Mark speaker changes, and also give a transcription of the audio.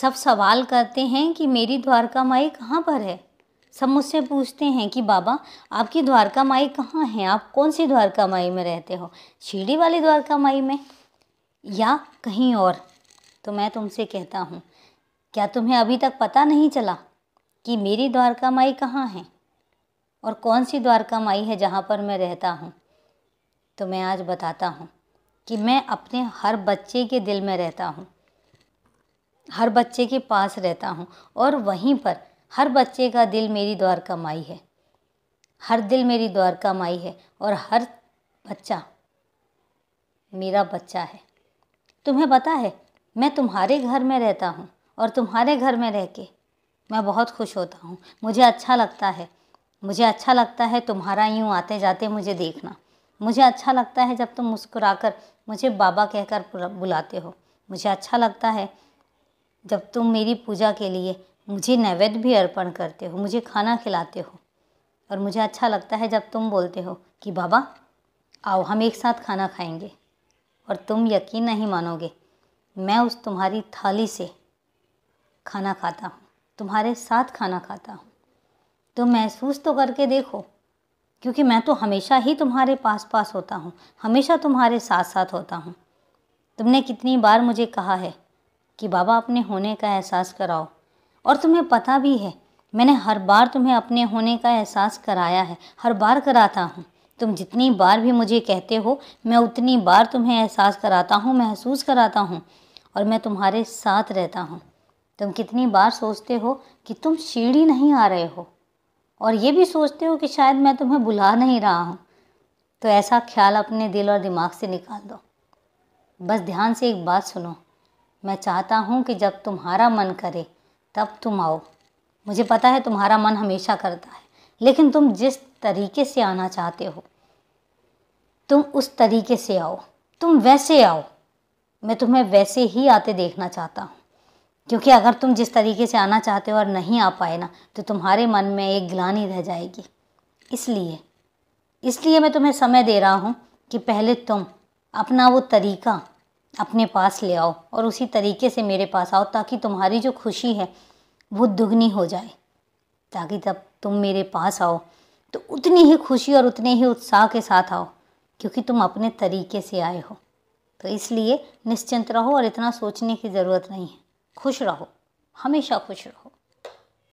Speaker 1: सब सवाल करते हैं कि मेरी द्वारका माई कहाँ पर है सब मुझसे पूछते हैं कि बाबा आपकी द्वारका माई कहाँ हैं आप कौन सी द्वारका माई में रहते हो शिरडी वाली द्वारका माई में या कहीं और तो मैं तुमसे कहता हूँ क्या तुम्हें अभी तक पता नहीं चला कि मेरी द्वारका माई कहाँ है और कौन सी द्वारका माई है जहाँ पर मैं रहता हूँ तो मैं आज बताता हूँ कि मैं अपने हर बच्चे के दिल में रहता हूँ हर बच्चे के पास रहता हूँ और वहीं पर हर बच्चे का दिल मेरी द्वारका माई है हर दिल मेरी द्वारका माई है और हर बच्चा मेरा बच्चा है तुम्हें पता है मैं तुम्हारे घर में रहता हूँ और तुम्हारे घर में रह के मैं बहुत खुश होता हूँ मुझे अच्छा लगता है मुझे अच्छा लगता है तुम्हारा यूँ आते जाते मुझे देखना मुझे अच्छा लगता है जब तुम मुस्कुराकर मुझे बाबा कहकर बुलाते हो मुझे अच्छा लगता है जब तुम मेरी पूजा के लिए मुझे नैवेद्य भी अर्पण करते हो मुझे खाना खिलाते हो और मुझे अच्छा लगता है जब तुम बोलते हो कि बाबा आओ हम एक साथ खाना खाएंगे और तुम यकीन नहीं मानोगे मैं उस तुम्हारी थाली से खाना खाता हूँ तुम्हारे साथ खाना खाता हूँ तो महसूस तो करके देखो क्योंकि मैं तो हमेशा ही तुम्हारे पास पास होता हूँ हमेशा तुम्हारे साथ साथ होता हूँ तुमने कितनी बार मुझे कहा है कि बाबा अपने होने का एहसास कराओ और तुम्हें पता भी है मैंने हर बार तुम्हें अपने होने का एहसास कराया है हर बार कराता हूँ तुम जितनी बार भी मुझे कहते हो मैं उतनी बार तुम्हें एहसास कराता हूँ महसूस कराता हूँ और मैं तुम्हारे साथ रहता हूँ तुम कितनी बार सोचते हो कि तुम सीढ़ी नहीं आ रहे हो और ये भी सोचते हो कि शायद मैं तुम्हें बुला नहीं रहा हूँ तो ऐसा ख्याल अपने दिल और दिमाग से निकाल दो बस ध्यान से एक बात सुनो मैं चाहता हूँ कि जब तुम्हारा मन करे तब तुम आओ मुझे पता है तुम्हारा मन हमेशा करता है लेकिन तुम जिस तरीके से आना चाहते हो तुम उस तरीके से आओ तुम वैसे आओ मैं तुम्हें वैसे ही आते देखना चाहता हूँ क्योंकि अगर तुम जिस तरीके से आना चाहते हो और नहीं आ पाए ना तो तुम्हारे मन में एक ग्लानी रह जाएगी इसलिए इसलिए मैं तुम्हें समय दे रहा हूँ कि पहले तुम अपना वो तरीका अपने पास ले आओ और उसी तरीके से मेरे पास आओ ताकि तुम्हारी जो खुशी है वो दुगनी हो जाए ताकि तब तुम मेरे पास आओ तो उतनी ही खुशी और उतने ही उत्साह के साथ आओ क्योंकि तुम अपने तरीके से आए हो तो इसलिए निश्चिंत रहो और इतना सोचने की ज़रूरत नहीं है खुश रहो हमेशा खुश रहो